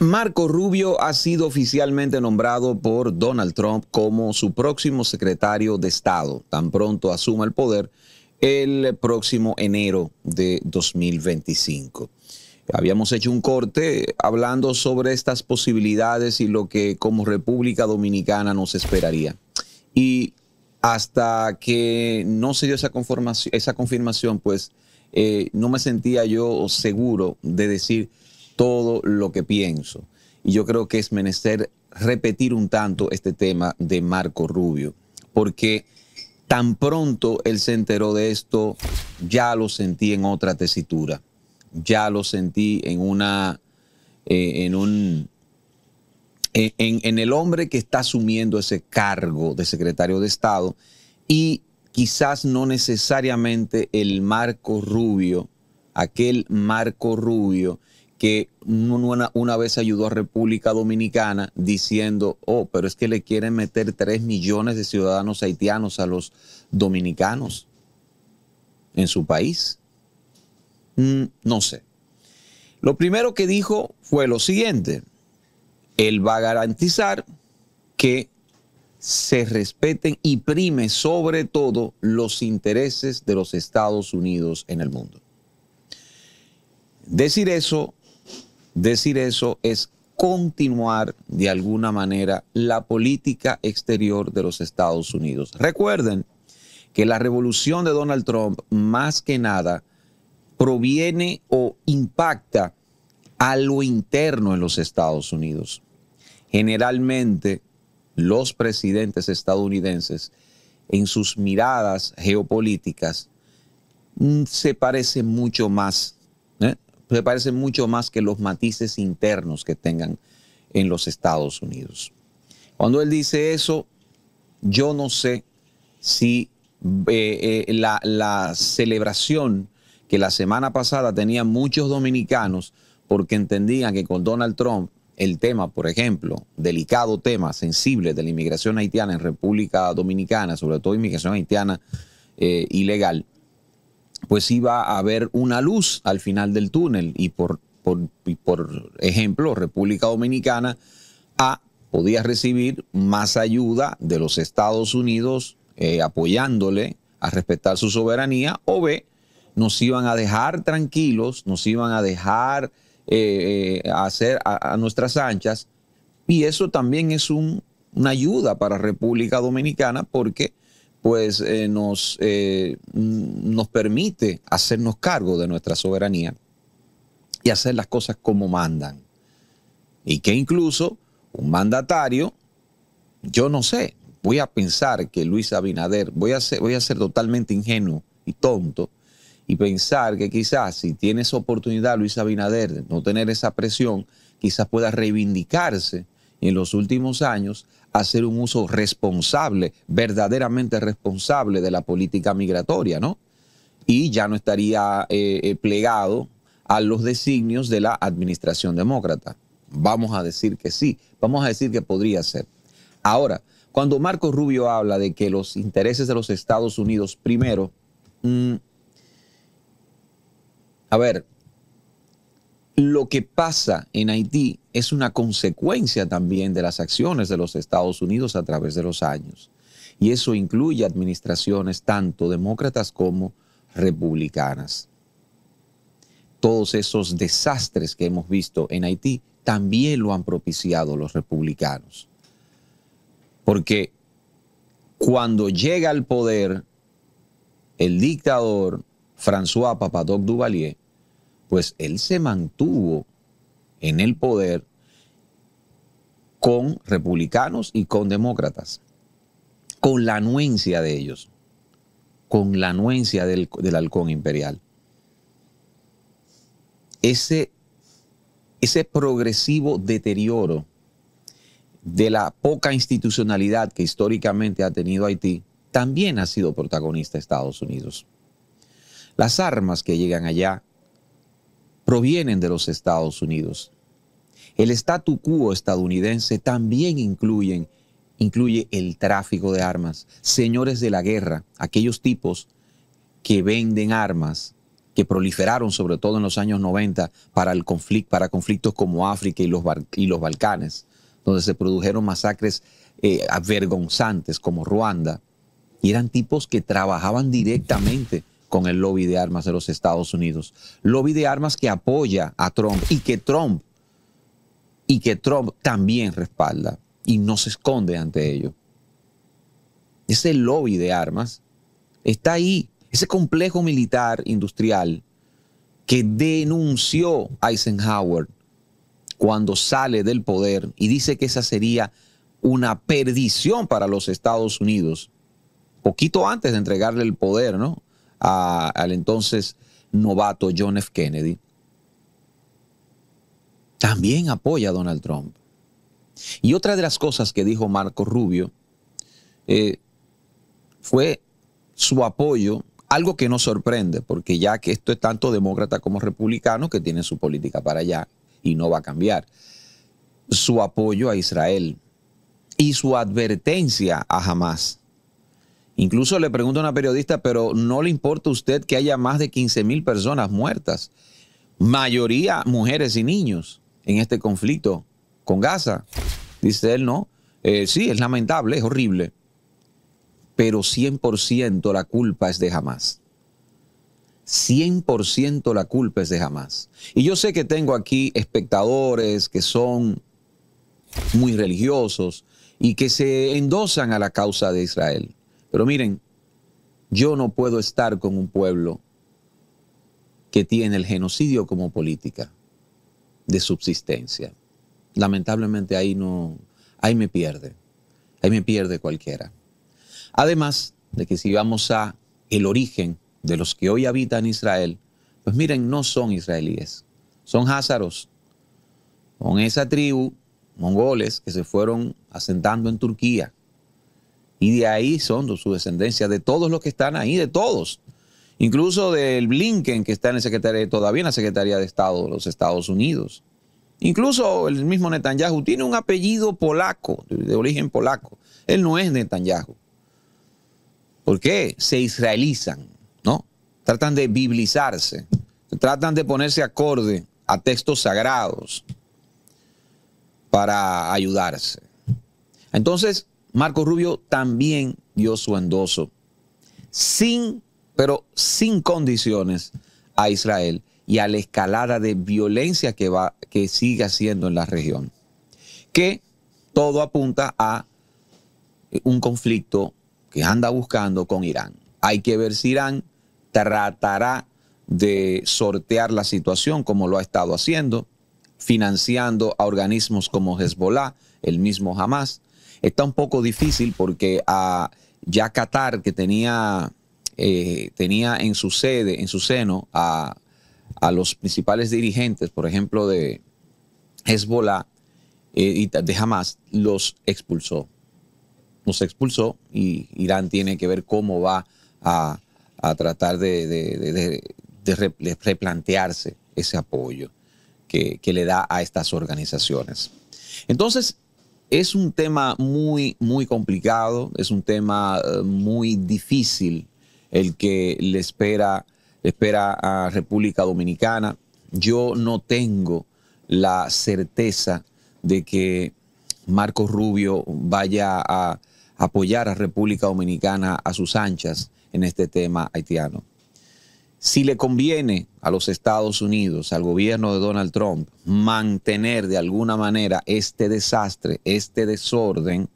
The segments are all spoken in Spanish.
Marco Rubio ha sido oficialmente nombrado por Donald Trump como su próximo secretario de Estado. Tan pronto asuma el poder el próximo enero de 2025. Habíamos hecho un corte hablando sobre estas posibilidades y lo que como República Dominicana nos esperaría. Y hasta que no se dio esa, esa confirmación, pues eh, no me sentía yo seguro de decir todo lo que pienso. Y yo creo que es menester repetir un tanto este tema de Marco Rubio, porque tan pronto él se enteró de esto, ya lo sentí en otra tesitura, ya lo sentí en una, eh, en un, en, en el hombre que está asumiendo ese cargo de secretario de Estado y quizás no necesariamente el Marco Rubio, aquel Marco Rubio que una, vez ayudó a República Dominicana diciendo, oh, pero es que le quieren meter 3 millones de ciudadanos haitianos a los dominicanos en su país. Mm, no sé. Lo primero que dijo fue lo siguiente, él va a garantizar que se respeten y prime sobre todo los intereses de los Estados Unidos en el mundo. Decir eso Decir eso es continuar de alguna manera la política exterior de los Estados Unidos. Recuerden que la revolución de Donald Trump más que nada proviene o impacta a lo interno en los Estados Unidos. Generalmente los presidentes estadounidenses en sus miradas geopolíticas mm, se parecen mucho más se parecen mucho más que los matices internos que tengan en los Estados Unidos. Cuando él dice eso, yo no sé si eh, eh, la, celebración que la semana pasada tenían muchos dominicanos porque entendían que con Donald Trump el tema, por ejemplo, delicado tema, sensible de la inmigración haitiana en República Dominicana, sobre todo inmigración haitiana eh, ilegal, pues iba a haber una luz al final del túnel y por, ejemplo, República Dominicana A podía recibir más ayuda de los Estados Unidos eh, apoyándole a respetar su soberanía o B nos iban a dejar tranquilos, nos iban a dejar eh, eh, hacer a, nuestras anchas y eso también es una ayuda para República Dominicana porque pues eh, nos, eh, mm, nos permite hacernos cargo de nuestra soberanía y hacer las cosas como mandan. Y que incluso un mandatario, yo no sé, voy a pensar que Luis Abinader, voy a ser, voy a ser totalmente ingenuo y tonto, y pensar que quizás si tiene esa oportunidad Luis Abinader de no tener esa presión, quizás pueda reivindicarse en los últimos años hacer un uso responsable, verdaderamente responsable de la política migratoria, ¿no? Y ya no estaría eh, eh, plegado a los designios de la administración demócrata. Vamos a decir que sí, vamos a decir que podría ser. Ahora, cuando Marco Rubio habla de que los intereses de los Estados Unidos primero, mm, a ver, lo que pasa en Haití es una consecuencia también de las acciones de los Estados Unidos a través de los años. Y eso incluye administraciones tanto demócratas como republicanas. Todos esos desastres que hemos visto en Haití también lo han propiciado los republicanos. Porque cuando llega al poder el dictador François Papadoc Duvalier, pues él se mantuvo en el poder con republicanos y con demócratas, con la anuencia de ellos, con la anuencia del, halcón imperial. Ese, ese progresivo deterioro de la poca institucionalidad que históricamente ha tenido Haití, también ha sido protagonista de Estados Unidos. Las armas que llegan allá provienen de los Estados Unidos. El statu quo estadounidense también incluye el tráfico de armas, señores de la guerra, aquellos tipos que venden armas, que proliferaron sobre todo en los años 90 para, el conflicto, para conflictos como África y los, y los Balcanes, donde se produjeron masacres eh, avergonzantes vergonzantes como Ruanda. Y eran tipos que trabajaban directamente con el lobby de armas de los Estados Unidos. Lobby de armas que apoya a Trump y que Trump y que Trump también respalda y no se esconde ante ello. Ese lobby de armas está ahí, ese complejo militar industrial que denunció Eisenhower cuando sale del poder y dice que esa sería una perdición para los Estados Unidos, poquito antes de entregarle el poder, ¿no? al entonces novato John F. Kennedy, también apoya a Donald Trump. Y otra de las cosas que dijo Marco Rubio eh, fue su apoyo, algo que no sorprende, porque ya que esto es tanto demócrata como republicano que tiene su política para allá y no va a cambiar, su apoyo a Israel y su advertencia a Hamas. Incluso le pregunto a una periodista, pero ¿no le importa a usted que haya más de 15 mil personas muertas? Mayoría mujeres y niños en este conflicto con Gaza. Dice él, no. Eh, sí, es lamentable, es horrible. Pero 100% la culpa es de Hamas. 100% la culpa es de Hamas. Y yo sé que tengo aquí espectadores que son muy religiosos y que se endosan a la causa de Israel. Pero miren, yo no puedo estar con un pueblo que tiene el genocidio como política de subsistencia. Lamentablemente ahí no, ahí me pierde, ahí me pierde cualquiera. Además de que si vamos a el origen de los que hoy habitan Israel, pues miren, no son israelíes, son házaros, con esa tribu mongoles que se fueron asentando en Turquía. Y de ahí son su descendencia, de todos los que están ahí, de todos. Incluso del Blinken, que está en el secretario, todavía en la Secretaría de Estado de los Estados Unidos. Incluso el mismo Netanyahu tiene un apellido polaco, de origen polaco. Él no es Netanyahu. ¿Por qué? Se israelizan, ¿no? Tratan de biblizarse, tratan de ponerse acorde a textos sagrados para ayudarse. Entonces, Marco Rubio también dio su endoso, sin, pero sin condiciones, a Israel y a la escalada de violencia que, va, que sigue haciendo en la región. Que todo apunta a un conflicto que anda buscando con Irán. Hay que ver si Irán tratará de sortear la situación como lo ha estado haciendo, financiando a organismos como Hezbollah, el mismo Hamas, Está un poco difícil porque a ah, ya Qatar, que tenía, eh, tenía en su sede, en su seno, a, a los principales dirigentes, por ejemplo, de Hezbollah eh, y de Hamas, los expulsó. Los expulsó y Irán tiene que ver cómo va a, tratar de, replantearse ese apoyo que, que le da a estas organizaciones. Entonces, es un tema muy, muy complicado, es un tema eh, muy difícil el que le espera, le espera a República Dominicana. Yo no tengo la certeza de que Marcos Rubio vaya a apoyar a República Dominicana a sus anchas en este tema haitiano si le conviene a los Estados Unidos, al gobierno de Donald Trump, mantener de alguna manera este desastre, este desorden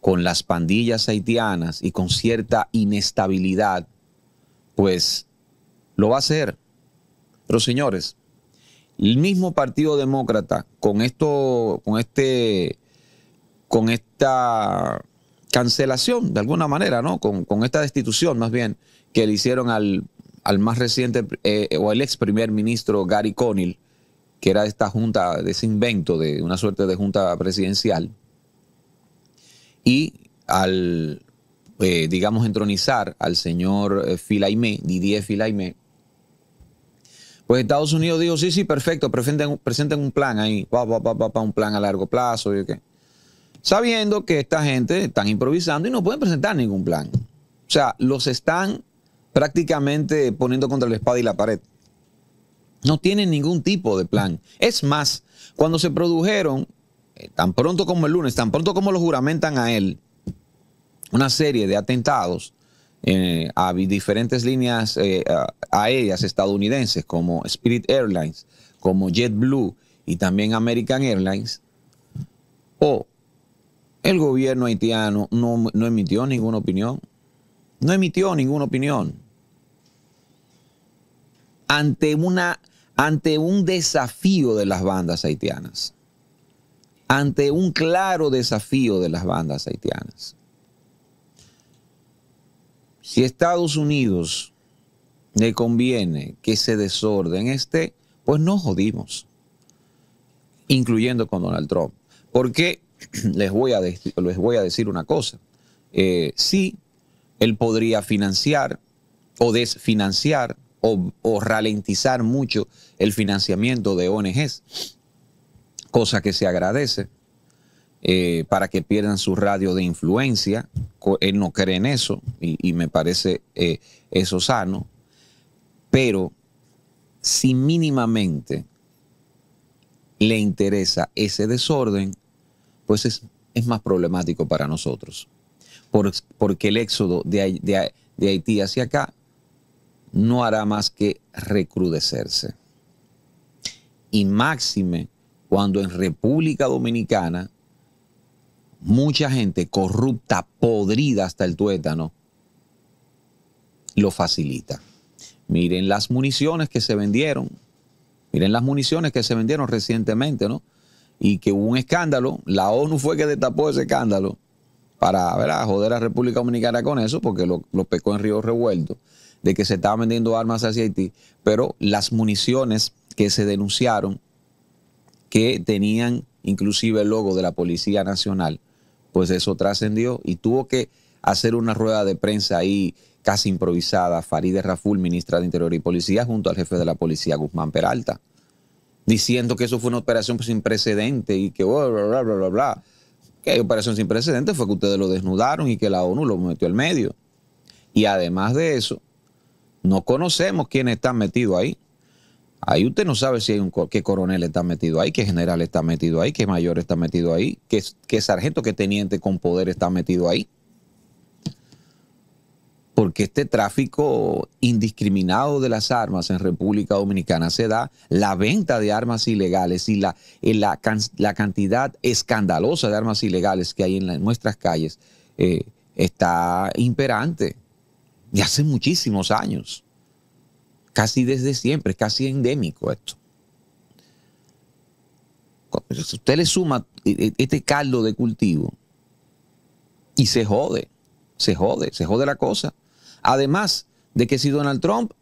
con las pandillas haitianas y con cierta inestabilidad, pues lo va a hacer. Pero señores, el mismo Partido Demócrata con esto, con este, con esta cancelación, de alguna manera, ¿no? Con, con esta destitución más bien que le hicieron al, más reciente eh, o al ex primer ministro Gary Conil, que era esta junta, de ese invento de una suerte de junta presidencial, y al, eh, digamos, entronizar al señor eh, Filaime, Didier Filaime, pues Estados Unidos dijo, sí, sí, perfecto, presenten, presenten un plan ahí, pa, pa, un plan a largo plazo, y Sabiendo que esta gente están improvisando y no pueden presentar ningún plan. O sea, los están prácticamente poniendo contra la espada y la pared. No tienen ningún tipo de plan. Es más, cuando se produjeron, eh, tan pronto como el lunes, tan pronto como lo juramentan a él, una serie de atentados eh, a diferentes líneas eh, aéreas estadounidenses como Spirit Airlines, como JetBlue y también American Airlines, o el gobierno haitiano no, no emitió ninguna opinión no emitió ninguna opinión. Ante, una, ante un desafío de las bandas haitianas. Ante un claro desafío de las bandas haitianas. Si Estados Unidos le conviene que ese desorden esté, pues nos jodimos, incluyendo con Donald Trump. Porque les voy a, les voy a decir una cosa. Eh, sí, él podría financiar o desfinanciar o, ralentizar mucho el financiamiento de ONGs, cosa que se agradece eh, para que pierdan su radio de influencia. Él no cree en eso y, me parece eh, eso sano, pero si mínimamente le interesa ese desorden, pues es más problemático para nosotros porque el éxodo de, de Haití hacia acá no hará más que recrudecerse. Y máxime cuando en República Dominicana mucha gente corrupta, podrida hasta el tuétano, lo facilita. Miren las municiones que se vendieron, miren las municiones que se vendieron recientemente, ¿no? Y que hubo un escándalo, la ONU fue que destapó ese escándalo para joder a República Dominicana con eso, porque lo, pecó en Río Revuelto, de que se estaban vendiendo armas hacia Haití, pero las municiones que se denunciaron, que tenían inclusive el logo de la Policía Nacional, pues eso trascendió y tuvo que hacer una rueda de prensa ahí casi improvisada, Farideh Raful, ministra de Interior y Policía, junto al jefe de la policía, Guzmán Peralta, diciendo que eso fue una operación sin precedente y que bla, bla, bla, bla, bla que operación sin precedentes fue que ustedes lo desnudaron y que la ONU lo metió al medio. Y además de eso, no conocemos quién está metido ahí. Ahí usted no sabe si hay un, qué coronel está metido ahí, qué general está metido ahí, qué mayor está metido ahí, qué, qué sargento, qué teniente con poder está metido ahí porque este tráfico indiscriminado de las armas en República Dominicana se da, la venta de armas ilegales y la, eh, la, cantidad escandalosa de armas ilegales que hay en, nuestras calles eh, está imperante y hace muchísimos años, casi desde siempre, es casi endémico esto. Si usted le suma eh, este caldo de cultivo y se jode, se jode, se jode la cosa. Además de que si Donald Trump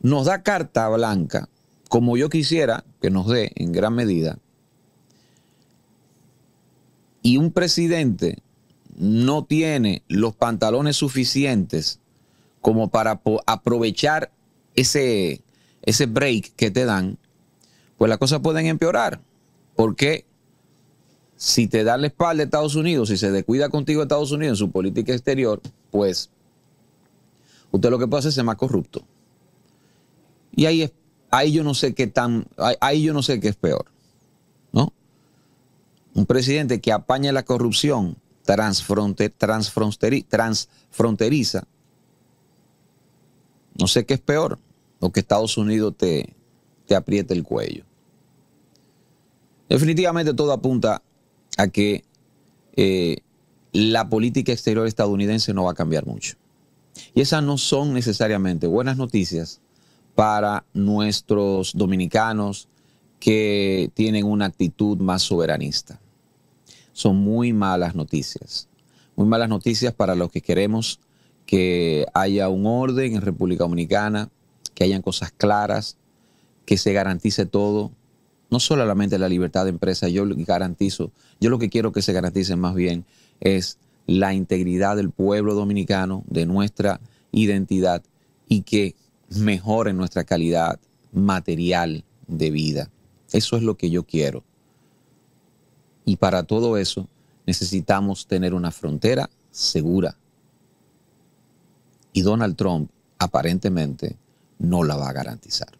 nos da carta blanca, como yo quisiera que nos dé en gran medida, y un presidente no tiene los pantalones suficientes como para aprovechar ese, ese break que te dan, pues las cosas pueden empeorar. Porque si te da la espalda Estados Unidos, si se descuida contigo Estados Unidos en su política exterior, pues usted lo que puede hacer es ser más corrupto. Y ahí, ahí yo no sé qué tan, ahí yo no sé qué es peor. ¿No? Un presidente que apaña la corrupción transfronte, transfronteriza. No sé qué es peor, o que Estados Unidos te, te apriete el cuello. Definitivamente todo apunta a que eh, la política exterior estadounidense no va a cambiar mucho. Y esas no son necesariamente buenas noticias para nuestros dominicanos que tienen una actitud más soberanista. Son muy malas noticias. Muy malas noticias para los que queremos que haya un orden en República Dominicana, que hayan cosas claras, que se garantice todo, no solamente la libertad de empresa, yo garantizo, yo lo que quiero que se garantice más bien es la integridad del pueblo dominicano, de nuestra identidad y que mejore nuestra calidad material de vida. Eso es lo que yo quiero. Y para todo eso necesitamos tener una frontera segura. Y Donald Trump aparentemente no la va a garantizar.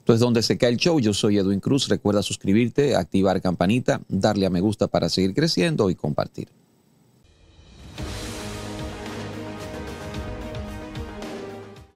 Entonces, donde se cae el show, yo soy Edwin Cruz. Recuerda suscribirte, activar campanita, darle a me gusta para seguir creciendo y compartir.